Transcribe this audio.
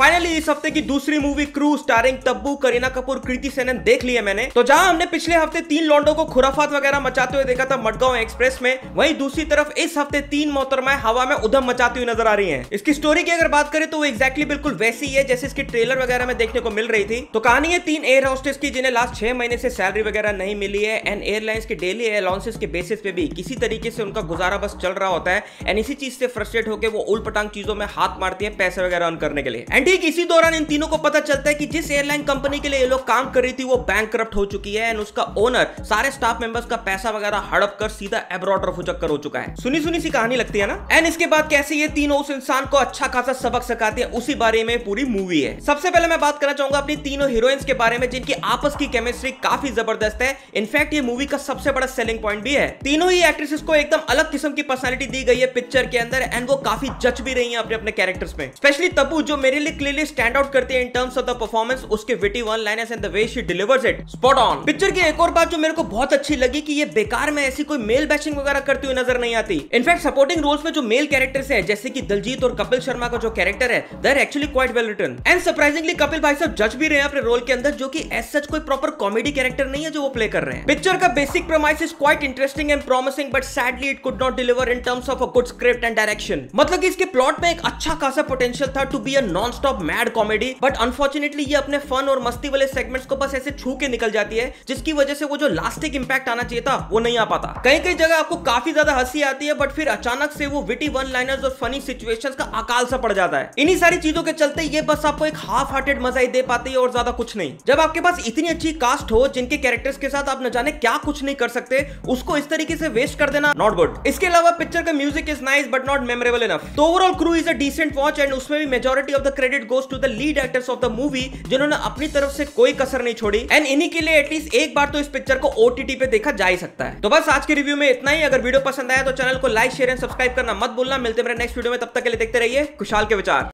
finally इस हफ्ते की दूसरी movie Crew starring Tabu Kareena Kapoor Kriti Sanon देख लिया मैंने तो जहां हमने पिछले हफ्ते तीन लॉन्डो को खुराफात वगैरह मचाते हुए देखा था मडगांव एक्सप्रेस में वहीं दूसरी तरफ इस हफ्ते तीन मोहतरमाए हवा में उधम मचाती हुई नजर आ रही है इसकी स्टोरी की अगर बात करें तो वो एक्जैक्टली बिल्कुल वैसी है जैसे इसकी ट्रेलर वगैरह में देखने को मिल रही थी तो कहानी है तीन एयर होस्टेस की जिन्हें लास्ट छह महीने से सैलरी वगैरह नहीं मिली है एंड एयरलाइंस के डेली अलाउंसेस के बेसिस पे भी किसी तरीके से उनका गुजारा बस चल रहा होता है एंड इसी चीज से फ्रस्ट्रेट होकर वो उल्ट चीजों में हाथ मारती है पैसे वगैरह अर्न करने के लिए एंड ठीक इसी दौरान इन तीनों को पता चलता है कि जिस एयरलाइन कंपनी के लिए ये लोग काम कर रही थी वो बैंक हो चुकी है एंड उसका ओनर सारे स्टाफ मेंबर्स का पैसा वगैरह हड़प कर सीधा एब्रॉड रफुचक्कर हो चुका है सुनी सुनी सी कहानी लगती है ना एंड इसके बाद कैसे ये तीनों उस इंसान को अच्छा खासा सबक सिखाते हैं उसी बारे में पूरी मूवी है सबसे पहले मैं बात करना चाहूंगा अपनी तीनों हीरोइंस के बारे में जिनकी आपस की केमिस्ट्री काफी जबरदस्त है इनफैक्ट ये मूवी का सबसे बड़ा सेलिंग पॉइंट भी है तीनों ही एक्ट्रेसेस को एकदम अलग किस्म की पर्सनैलिटी दी गई है पिक्चर के अंदर एंड वो काफी जच भी रही है अपने अपने कैरेक्टर्स में स्पेशली तबू जो मेरे लिए क्लियरली स्टैंड आउट करती है in terms of the performance उसके witty one line and the way she delivers it spot on picture की एक और बात जो मेरे को बहुत अच्छी लगी कि ये बेकार में ऐसी कोई मेल बैशिंग वगैरह करती हुई नजर नहीं आती इनफैक्ट सपोर्टिंग रोल्स में जो मेल कैरेक्टर्स है जैसे की दलजीत और कपिल शर्मा का जो कैरेक्टर है that actually quite well written and surprisingly Kapil भाई साहब जज भी रहे हैं अपने रोल के अंदर जो की एस सच कोई प्रॉपर कॉमेडी कैरेक्टर नहीं है जो वो प्ले कर रहे हैं पिक्चर का basic premise is quite interesting and promising but sadly it could not deliver in terms of a good script and direction मतलब कि इसके प्लॉट में एक अच्छा खासा पोटेंशियल था to be a non stop mad comedy but unfortunately ये अपने फन और मस्ती वाले सेगमेंट्स को बस ऐसे छू के निकल जाती है जिसकी वजह से वो जो लास्टिक इम्पैक्ट आना चाहिए था वो नहीं आ पाता कहीं कहीं जगह आपको काफी ज्यादा हंसी आती है बट फिर अचानक से वो विटी वन लाइनर्स और फनी सिचुएशंस का अकाल सा पड़ जाता है इन्हीं सारी चीजों के चलते ये बस आपको एक हाफ हार्टेड मजा ही दे पाती है और ज्यादा कुछ नहीं जब आपके पास इतनी अच्छी कास्ट हो जिनके कैरेक्टर्स के साथ आप न जाने क्या कुछ नहीं कर सकते उसको इस तरीके से वेस्ट कर देना नॉट गुड इसके अलावा पिक्चर का music is nice but not memorable enough तो overall Crew is a decent watch and उसमें भी majority of the credit credit goes to the lead actors of the movie जिन्होंने अपनी तरफ से कोई कसर नहीं छोड़ी एंड इन्हीं के लिए एटलीस्ट एक बार तो इस पिक्चर को ओटीटी पे देखा जा ही सकता है तो बस आज के रिव्यू में इतना ही अगर वीडियो पसंद आया तो चैनल को लाइक शेयर एंड सब्सक्राइब करना मत भूलना मिलते मेरे नेक्स्ट वीडियो में तब तक के लिए देखते रहिए खुशहाल के विचार